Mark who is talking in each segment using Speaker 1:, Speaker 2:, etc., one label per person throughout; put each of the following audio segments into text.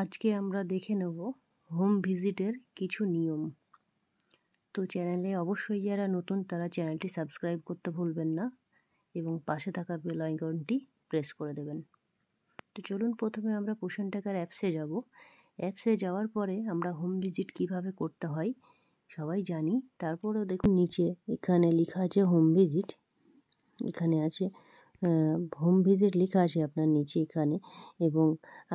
Speaker 1: আজকে আমরা দেখে নেব হোম ভিজিটের কিছু নিয়ম তো চ্যানেলে অবশ্যই যারা নতুন তারা চ্যানেলটি সাবস্ক্রাইব করতে ভুলবেন না এবং পাশে থাকা বেল আইকনটি প্রেস করে দেবেন তো চলুন প্রথমে আমরা পোষণ টাকার অ্যাপসে যাব অ্যাপসে যাওয়ার পরে আমরা হোম ভিজিট কিভাবে করতে হয় সবাই জানি তারপরেও দেখুন নিচে এখানে লেখা আছে হোম ভিজিট এখানে আছে হোম হ্যাঁ, ভিজিট লেখা আছে আপনার নিচে এখানে এবং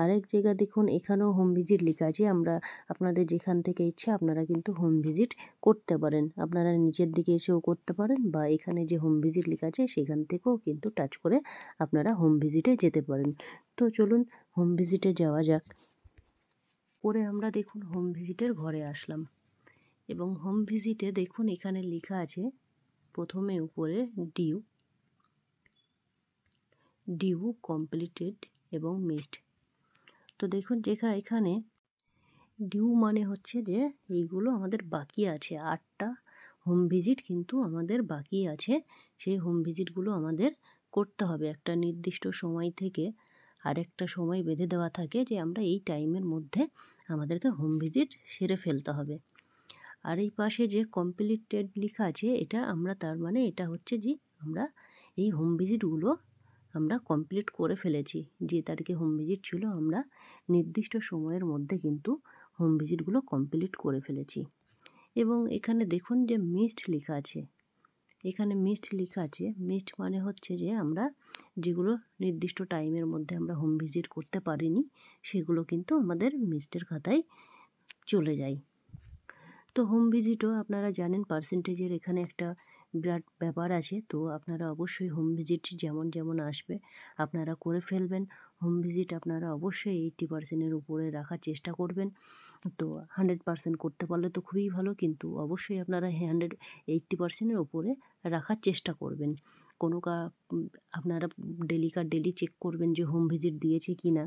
Speaker 1: আরেক জায়গা দেখুন এখানেও হোম ভিজিট লেখা আছে আমরা আপনাদের যেখান থেকে ইচ্ছে আপনারা কিন্তু হোম ভিজিট করতে পারেন আপনারা নিচের দিকে এসেও করতে পারেন বা এখানে যে হোম ভিজিট লেখা আছে সেখান থেকেও কিন্তু টাচ করে আপনারা হোম ভিজিটে যেতে পারেন তো চলুন হোম ভিজিটে যাওয়া যাক পরে আমরা দেখুন হোম ভিজিটের ঘরে আসলাম এবং হোম ভিজিটে দেখুন এখানে লেখা আছে প্রথমে উপরে ডিউ ডিউ কমপ্লিটেড এবং মিসড তো দেখুন যেখানে এখানে ডিউ মানে হচ্ছে যে এইগুলো আমাদের বাকি আছে আটটা হোম ভিজিট কিন্তু আমাদের বাকি আছে সেই হোম ভিজিটগুলো আমাদের করতে হবে একটা নির্দিষ্ট সময় থেকে আর একটা সময় বেঁধে দেওয়া থাকে যে আমরা এই টাইমের মধ্যে আমাদেরকে হোম ভিজিট সেরে ফেলতে হবে আর এই পাশে যে কমপ্লিটেড লেখা আছে এটা আমরা তার মানে এটা হচ্ছে যে আমরা এই হোম ভিজিটগুলো আমরা কমপ্লিট করে ফেলেছি যে তারিখে হোম ভিজিট ছিল আমরা নির্দিষ্ট সময়ের মধ্যে কিন্তু হোম ভিজিটগুলো কমপ্লিট করে ফেলেছি এবং এখানে দেখুন যে মিসড লেখা আছে এখানে মিসড লেখা আছে মিসড মানে হচ্ছে যে আমরা যেগুলো নির্দিষ্ট টাইমের মধ্যে আমরা হোম ভিজিট করতে পারিনি সেগুলো কিন্তু আমাদের মিস্টের খাতায় চলে যায় তো হোম ভিজিটও আপনারা জানেন পার্সেন্টেজের এখানে একটা বিরাট ব্যাপার আছে তো আপনারা অবশ্যই হোম ভিজিট যেমন যেমন আসবে আপনারা করে ফেলবেন হোম ভিজিট আপনারা অবশ্যই এইটটি পার্সেন্টের উপরে রাখার চেষ্টা করবেন তো হান্ড্রেড পার্সেন্ট করতে পারলে তো খুবই ভালো কিন্তু অবশ্যই আপনারা হান্ড্রেড এইটটি পার্সেন্টের উপরে রাখার চেষ্টা করবেন কোনো কা আপনারা ডেলি কার ডেলি চেক করবেন যে হোম ভিজিট দিয়েছে কি না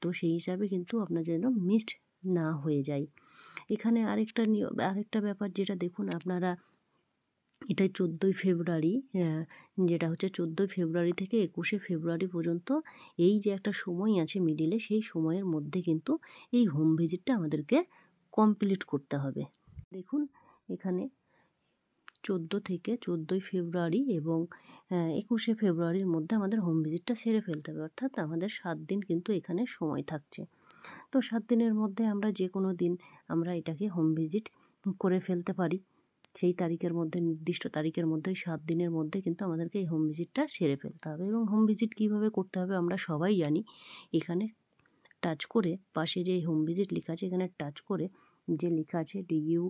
Speaker 1: তো সেই হিসাবে কিন্তু আপনার যেন মিসড না হয়ে যায় এখানে আরেকটা নিয়ম আরেকটা ব্যাপার যেটা দেখুন আপনারা এটা চোদ্দোই ফেব্রুয়ারি যেটা হচ্ছে চোদ্দোই ফেব্রুয়ারি থেকে একুশে ফেব্রুয়ারি পর্যন্ত এই যে একটা সময় আছে মিডিলে সেই সময়ের মধ্যে কিন্তু এই হোম ভিজিটটা আমাদেরকে কমপ্লিট করতে হবে দেখুন এখানে চোদ্দো থেকে চোদ্দোই ফেব্রুয়ারি এবং একুশে ফেব্রুয়ারির মধ্যে আমাদের হোম ভিজিটটা সেরে ফেলতে হবে অর্থাৎ আমাদের সাত দিন কিন্তু এখানে সময় থাকছে তো সাত দিনের মধ্যে আমরা যে কোনো দিন আমরা এটাকে হোম ভিজিট করে ফেলতে পারি সেই তারিখের মধ্যে নির্দিষ্ট তারিখের মধ্যে সাত দিনের মধ্যে কিন্তু আমাদেরকে এই হোম ভিজিটটা সেরে ফেলতে হবে এবং হোম ভিজিট কীভাবে করতে হবে আমরা সবাই জানি এখানে টাচ করে পাশে যে হোম ভিজিট লেখা আছে এখানে টাচ করে যে লেখা আছে D U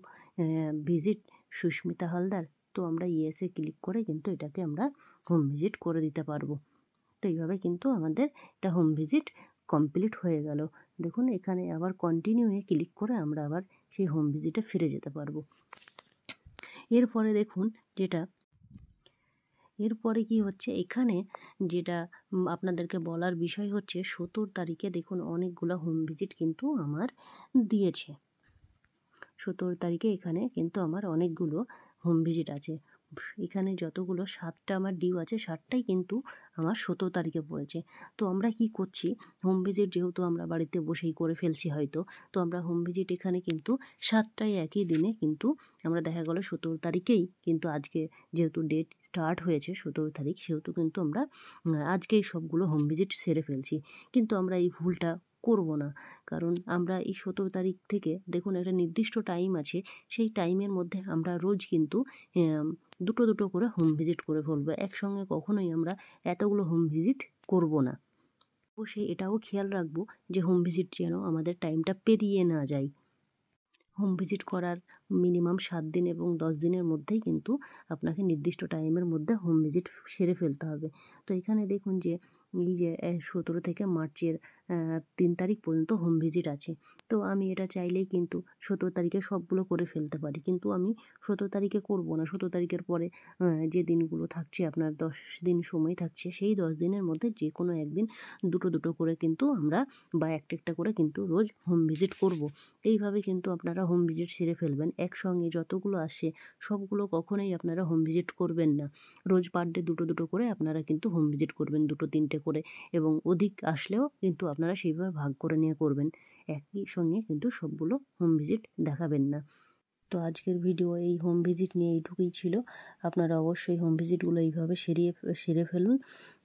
Speaker 1: visit Susmita Haldar তো আমরা ইয়েসে ক্লিক করে কিন্তু এটাকে আমরা হোম ভিজিট করে দিতে পারবো তো এইভাবে কিন্তু আমাদের এটা হোম ভিজিট কমপ্লিট হয়ে গেল দেখুন এখানে আবার কন্টিনিউয়ে ক্লিক করে আমরা আবার সেই হোম ভিজিটে ফিরে যেতে পারবো এরপরে দেখুন যেটা এরপরে কি হচ্ছে এখানে যেটা আপনাদেরকে বলার বিষয় হচ্ছে সত্তর তারিখে দেখুন অনেকগুলো হোম ভিজিট কিন্তু আমার দিয়েছে সতেরো তারিখে এখানে কিন্তু আমার অনেকগুলো হোম ভিজিট আছে এখানে যতগুলো সাতটা আমার ডিউ আছে সাতটাই কিন্তু আমার সতেরো তারিখে পড়েছে তো আমরা কি করছি হোম ভিজিট যেহেতু আমরা বাড়িতে বসেই করে ফেলছি হয়তো তো আমরা হোম ভিজিট এখানে কিন্তু সাতটাই একই দিনে কিন্তু আমরা দেখা গেলো সতেরো তারিখেই কিন্তু আজকে যেহেতু ডেট স্টার্ট হয়েছে সতেরো তারিখ সেহেতু কিন্তু আমরা আজকেই সবগুলো হোম ভিজিট সেরে ফেলছি কিন্তু আমরা এই ভুলটা করব না কারণ আমরা এই সতেরো তারিখ থেকে দেখুন একটা নির্দিষ্ট টাইম আছে সেই টাইমের মধ্যে আমরা রোজ কিন্তু দুটো দুটো করে হোম ভিজিট করে ফেলবো একসঙ্গে কখনোই আমরা এতগুলো হোম ভিজিট করব না অবশ্যই এটাও খেয়াল রাখবো যে হোম ভিজিট যেন আমাদের টাইমটা পেরিয়ে না যায় হোম ভিজিট করার মিনিমাম সাত দিন এবং দশ দিনের মধ্যেই কিন্তু আপনাকে নির্দিষ্ট টাইমের মধ্যে হোম ভিজিট সেরে ফেলতে হবে তো এখানে দেখুন যে এই যে সতেরো থেকে মার্চের তিন তারিখ পর্যন্ত হোম ভিজিট আছে তো আমি এটা চাইলেই কিন্তু সতেরো তারিখে সবগুলো করে ফেলতে পারি কিন্তু আমি সতেরো তারিখে করব না সতেরো তারিখের পরে যে দিনগুলো থাকছে আপনার দশ দিন সময় থাকছে সেই দশ দিনের মধ্যে যে কোনো একদিন দুটো দুটো করে কিন্তু আমরা বা একটা একটা করে কিন্তু রোজ হোম ভিজিট করব এইভাবে কিন্তু আপনারা হোম ভিজিট সেরে ফেলবেন একসঙ্গে যতগুলো আসে সবগুলো কখনোই আপনারা হোম ভিজিট করবেন না রোজ পার ডে দুটো দুটো করে আপনারা কিন্তু হোম ভিজিট করবেন দুটো তিনটে করে এবং অধিক আসলেও কিন্তু আপনারা সেইভাবে ভাগ করে নিয়ে করবেন একই সঙ্গে কিন্তু সবগুলো হোম ভিজিট দেখাবেন না তো আজকের ভিডিও এই হোম ভিজিট নিয়ে এইটুকুই ছিল আপনারা অবশ্যই হোম ভিজিটগুলো এইভাবে সেরিয়ে সেরে ফেলুন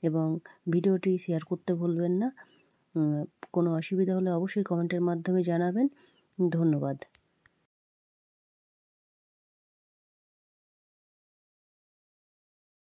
Speaker 1: এবং ভিডিওটি শেয়ার করতে ভুলবেন না কোনো অসুবিধা হলে অবশ্যই কমেন্টের মাধ্যমে জানাবেন ধন্যবাদ